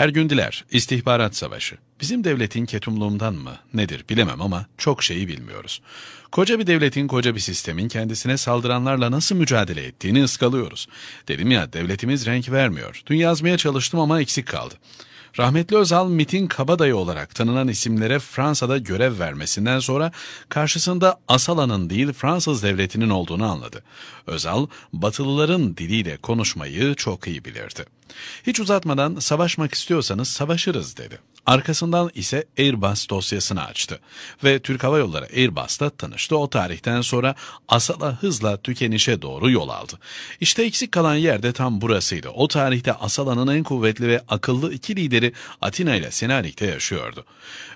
Ergündiler, istihbarat savaşı. Bizim devletin ketumluğundan mı nedir bilemem ama çok şeyi bilmiyoruz. Koca bir devletin, koca bir sistemin kendisine saldıranlarla nasıl mücadele ettiğini ıskalıyoruz. Dedim ya devletimiz renk vermiyor. Dün yazmaya çalıştım ama eksik kaldı. Rahmetli Özal MIT'in kabadayı olarak tanınan isimlere Fransa'da görev vermesinden sonra karşısında Asala'nın değil Fransız devletinin olduğunu anladı. Özal, Batılıların diliyle konuşmayı çok iyi bilirdi. Hiç uzatmadan savaşmak istiyorsanız savaşırız dedi. Arkasından ise Airbus dosyasını açtı ve Türk Hava Yolları Airbus'la tanıştı. O tarihten sonra Asala hızla tükenişe doğru yol aldı. İşte eksik kalan yerde tam burasıydı. O tarihte Asala'nın en kuvvetli ve akıllı iki lideri Atina ile Selanik'te yaşıyordu.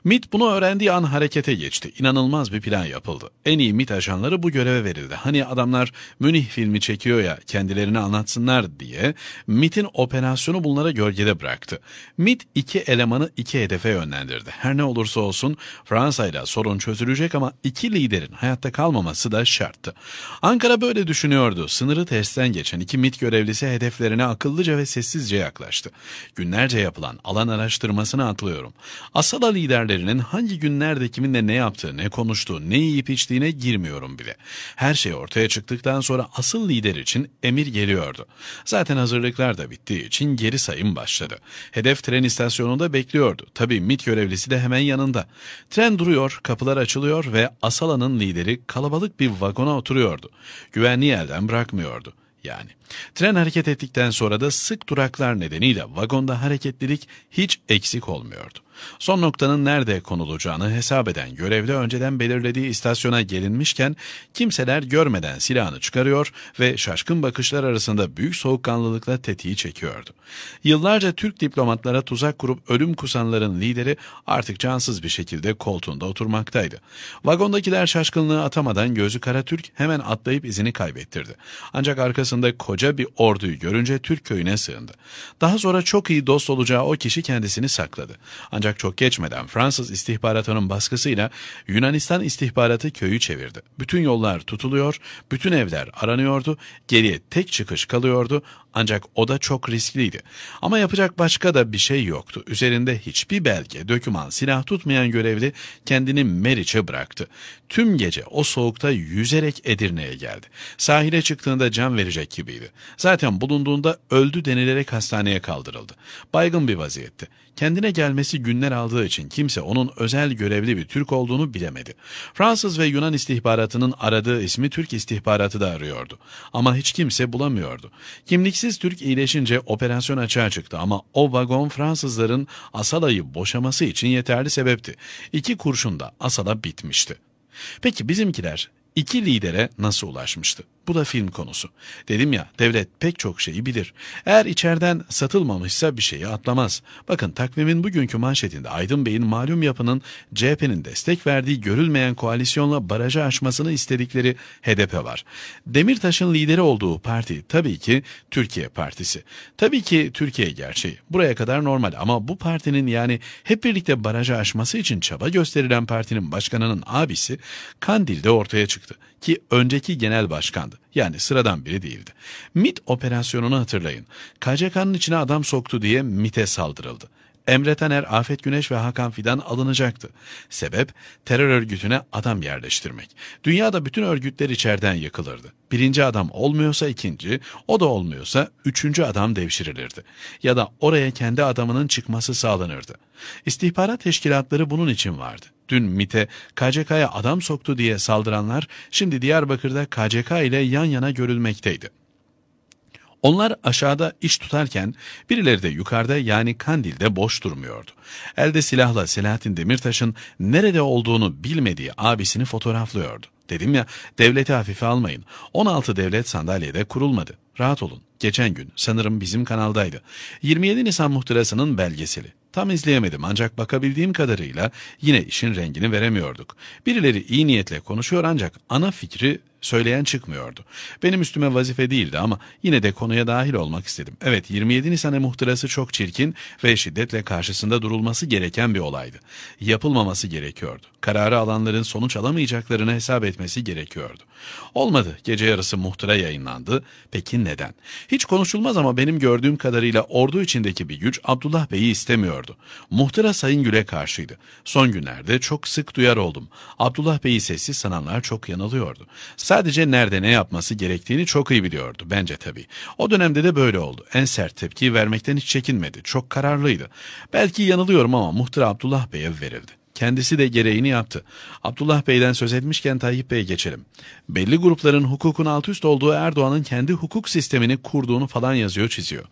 MIT bunu öğrendiği an harekete geçti. İnanılmaz bir plan yapıldı. En iyi MIT ajanları bu göreve verildi. Hani adamlar Münih filmi çekiyor ya kendilerini anlatsınlar diye MIT'in operasyonu operasyonu bunlara gölgede bıraktı. MIT iki elemanı iki hedefe yönlendirdi. Her ne olursa olsun Fransa ile sorun çözülecek ama iki liderin hayatta kalmaması da şarttı. Ankara böyle düşünüyordu. Sınırı testten geçen iki MIT görevlisi hedeflerine akıllıca ve sessizce yaklaştı. Günlerce yapılan alan araştırmasını atlıyorum. Asala liderlerinin hangi günlerde kiminle ne yaptığı, ne konuştuğu, ne yiyip içtiğine girmiyorum bile. Her şey ortaya çıktıktan sonra asıl lider için emir geliyordu. Zaten hazırlıklar da bittiği için için geri sayım başladı. Hedef tren istasyonunda bekliyordu. Tabii MIT görevlisi de hemen yanında. Tren duruyor, kapılar açılıyor ve Asala'nın lideri kalabalık bir vagona oturuyordu. Güvenliği elden bırakmıyordu. Yani Tren hareket ettikten sonra da sık duraklar nedeniyle vagonda hareketlilik hiç eksik olmuyordu. Son noktanın nerede konulacağını hesap eden görevli önceden belirlediği istasyona gelinmişken kimseler görmeden silahını çıkarıyor ve şaşkın bakışlar arasında büyük soğukkanlılıkla tetiği çekiyordu. Yıllarca Türk diplomatlara tuzak kurup ölüm kusanların lideri artık cansız bir şekilde koltuğunda oturmaktaydı. Vagondakiler şaşkınlığı atamadan gözü Kara Türk hemen atlayıp izini kaybettirdi. Ancak arkasında koyu koca bir orduyu görünce Türk köyüne sığındı. Daha sonra çok iyi dost olacağı o kişi kendisini sakladı. Ancak çok geçmeden Fransız istihbaratının baskısıyla Yunanistan istihbaratı köyü çevirdi. Bütün yollar tutuluyor, bütün evler aranıyordu, geriye tek çıkış kalıyordu ancak o da çok riskliydi. Ama yapacak başka da bir şey yoktu. Üzerinde hiçbir belge, döküman, silah tutmayan görevli kendini Meriç'e bıraktı. Tüm gece o soğukta yüzerek Edirne'ye geldi. Sahile çıktığında can verecek gibiydi. Zaten bulunduğunda öldü denilerek hastaneye kaldırıldı. Baygın bir vaziyette. Kendine gelmesi günler aldığı için kimse onun özel görevli bir Türk olduğunu bilemedi. Fransız ve Yunan istihbaratının aradığı ismi Türk istihbaratı da arıyordu. Ama hiç kimse bulamıyordu. Kimlik işsiz Türk iyileşince operasyon açığa çıktı ama o vagon Fransızların Asala'yı boşaması için yeterli sebepti. İki kurşunda Asala bitmişti. Peki bizimkiler iki lidere nasıl ulaşmıştı? Bu da film konusu. Dedim ya devlet pek çok şeyi bilir. Eğer içeriden satılmamışsa bir şeyi atlamaz. Bakın takvimin bugünkü manşetinde Aydın Bey'in malum yapının CHP'nin destek verdiği görülmeyen koalisyonla barajı aşmasını istedikleri HDP var. Demirtaş'ın lideri olduğu parti tabii ki Türkiye Partisi. Tabii ki Türkiye gerçeği. Buraya kadar normal ama bu partinin yani hep birlikte barajı aşması için çaba gösterilen partinin başkanının abisi Kandil'de ortaya çıktı ki önceki genel başkan insandı. Yani sıradan biri değildi. MIT operasyonunu hatırlayın. KCK'nın içine adam soktu diye MIT'e saldırıldı. Emre Taner, Afet Güneş ve Hakan Fidan alınacaktı. Sebep terör örgütüne adam yerleştirmek. Dünyada bütün örgütler içeriden yıkılırdı. Birinci adam olmuyorsa ikinci, o da olmuyorsa üçüncü adam devşirilirdi. Ya da oraya kendi adamının çıkması sağlanırdı. İstihbarat teşkilatları bunun için vardı. Dün MIT'e KCK'ya adam soktu diye saldıranlar şimdi Diyarbakır'da KCK ile yan yana görülmekteydi. Onlar aşağıda iş tutarken birileri de yukarıda yani Kandil'de boş durmuyordu. Elde silahla Selahattin Demirtaş'ın nerede olduğunu bilmediği abisini fotoğraflıyordu. Dedim ya devleti hafife almayın. 16 devlet sandalyede kurulmadı. Rahat olun. Geçen gün sanırım bizim kanaldaydı. 27 Nisan muhtırasının belgeseli. Tam izleyemedim ancak bakabildiğim kadarıyla yine işin rengini veremiyorduk. Birileri iyi niyetle konuşuyor ancak ana fikri söyleyen çıkmıyordu. Benim üstüme vazife değildi ama yine de konuya dahil olmak istedim. Evet 27 Nisan'ın muhtırası çok çirkin ve şiddetle karşısında durulması gereken bir olaydı. Yapılmaması gerekiyordu. Kararı alanların sonuç alamayacaklarını hesap etmiyordu etmesi gerekiyordu. Olmadı. Gece yarısı muhtıra yayınlandı. Peki neden? Hiç konuşulmaz ama benim gördüğüm kadarıyla ordu içindeki bir güç Abdullah Bey'i istemiyordu. Muhtıra Sayın Gül'e karşıydı. Son günlerde çok sık duyar oldum. Abdullah Bey'i sessiz sananlar çok yanılıyordu. Sadece nerede ne yapması gerektiğini çok iyi biliyordu. Bence tabii. O dönemde de böyle oldu. En sert tepkiyi vermekten hiç çekinmedi. Çok kararlıydı. Belki yanılıyorum ama muhtıra Abdullah Bey'e verildi. Kendisi de gereğini yaptı. Abdullah Bey'den söz etmişken Tayyip Bey'e geçelim. Belli grupların hukukun alt üst olduğu Erdoğan'ın kendi hukuk sistemini kurduğunu falan yazıyor çiziyor.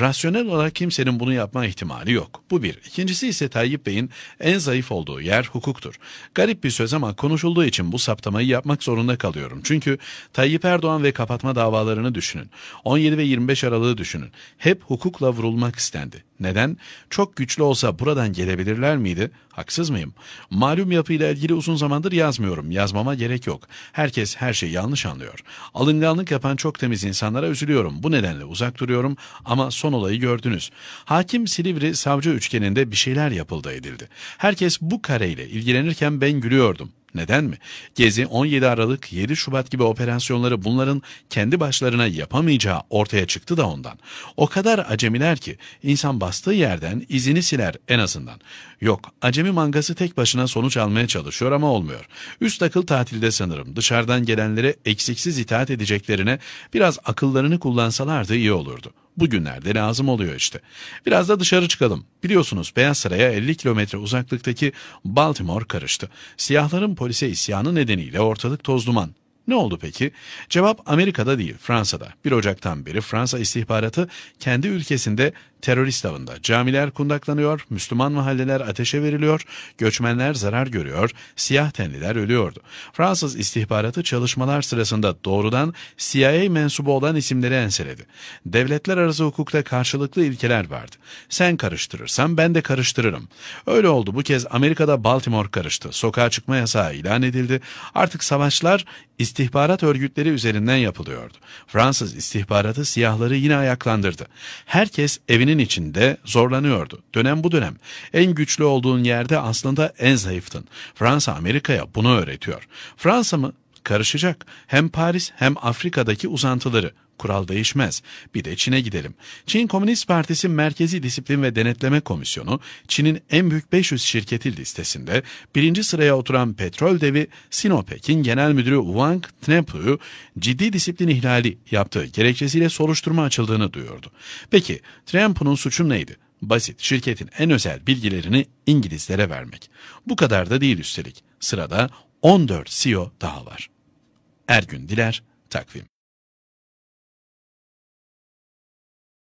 Rasyonel olarak kimsenin bunu yapma ihtimali yok. Bu bir. İkincisi ise Tayyip Bey'in en zayıf olduğu yer hukuktur. Garip bir söz ama konuşulduğu için bu saptamayı yapmak zorunda kalıyorum. Çünkü Tayyip Erdoğan ve kapatma davalarını düşünün. 17 ve 25 Aralık'ı düşünün. Hep hukukla vurulmak istendi. Neden? Çok güçlü olsa buradan gelebilirler miydi? Haksız mı? yazmalıyım. Malum yapıyla ilgili uzun zamandır yazmıyorum. Yazmama gerek yok. Herkes her şeyi yanlış anlıyor. Alınganlık yapan çok temiz insanlara üzülüyorum. Bu nedenle uzak duruyorum ama son olayı gördünüz. Hakim Silivri savcı üçgeninde bir şeyler yapıldı edildi. Herkes bu kareyle ilgilenirken ben gülüyordum. Neden mi? Gezi 17 Aralık 7 Şubat gibi operasyonları bunların kendi başlarına yapamayacağı ortaya çıktı da ondan. O kadar acemiler ki insan bastığı yerden izini siler en azından. Yok acemi mangası tek başına sonuç almaya çalışıyor ama olmuyor. Üst akıl tatilde sanırım dışarıdan gelenlere eksiksiz itaat edeceklerine biraz akıllarını kullansalardı iyi olurdu bugünlerde lazım oluyor işte. Biraz da dışarı çıkalım. Biliyorsunuz Beyaz Saray'a 50 kilometre uzaklıktaki Baltimore karıştı. Siyahların polise isyanı nedeniyle ortalık toz duman. Ne oldu peki? Cevap Amerika'da değil, Fransa'da. 1 Ocak'tan beri Fransa istihbaratı kendi ülkesinde terörist avında. Camiler kundaklanıyor, Müslüman mahalleler ateşe veriliyor, göçmenler zarar görüyor, siyah tenliler ölüyordu. Fransız istihbaratı çalışmalar sırasında doğrudan CIA mensubu olan isimleri enseledi. Devletler arası hukukta karşılıklı ilkeler vardı. Sen karıştırırsan ben de karıştırırım. Öyle oldu bu kez Amerika'da Baltimore karıştı. Sokağa çıkma yasağı ilan edildi. Artık savaşlar istihbarat örgütleri üzerinden yapılıyordu. Fransız istihbaratı siyahları yine ayaklandırdı. Herkes evini senin içinde zorlanıyordu. Dönem bu dönem. En güçlü olduğun yerde aslında en zayıftın. Fransa Amerika'ya bunu öğretiyor. Fransa mı? Karışacak. Hem Paris hem Afrika'daki uzantıları kural değişmez. Bir de Çin'e gidelim. Çin Komünist Partisi Merkezi Disiplin ve Denetleme Komisyonu, Çin'in en büyük 500 şirketi listesinde birinci sıraya oturan petrol devi Sinopec'in genel müdürü Wang Tnepu'yu ciddi disiplin ihlali yaptığı gerekçesiyle soruşturma açıldığını duyurdu. Peki Tnepu'nun suçu neydi? Basit, şirketin en özel bilgilerini İngilizlere vermek. Bu kadar da değil üstelik. Sırada 14 CEO daha var. Ergün Diler, Takvim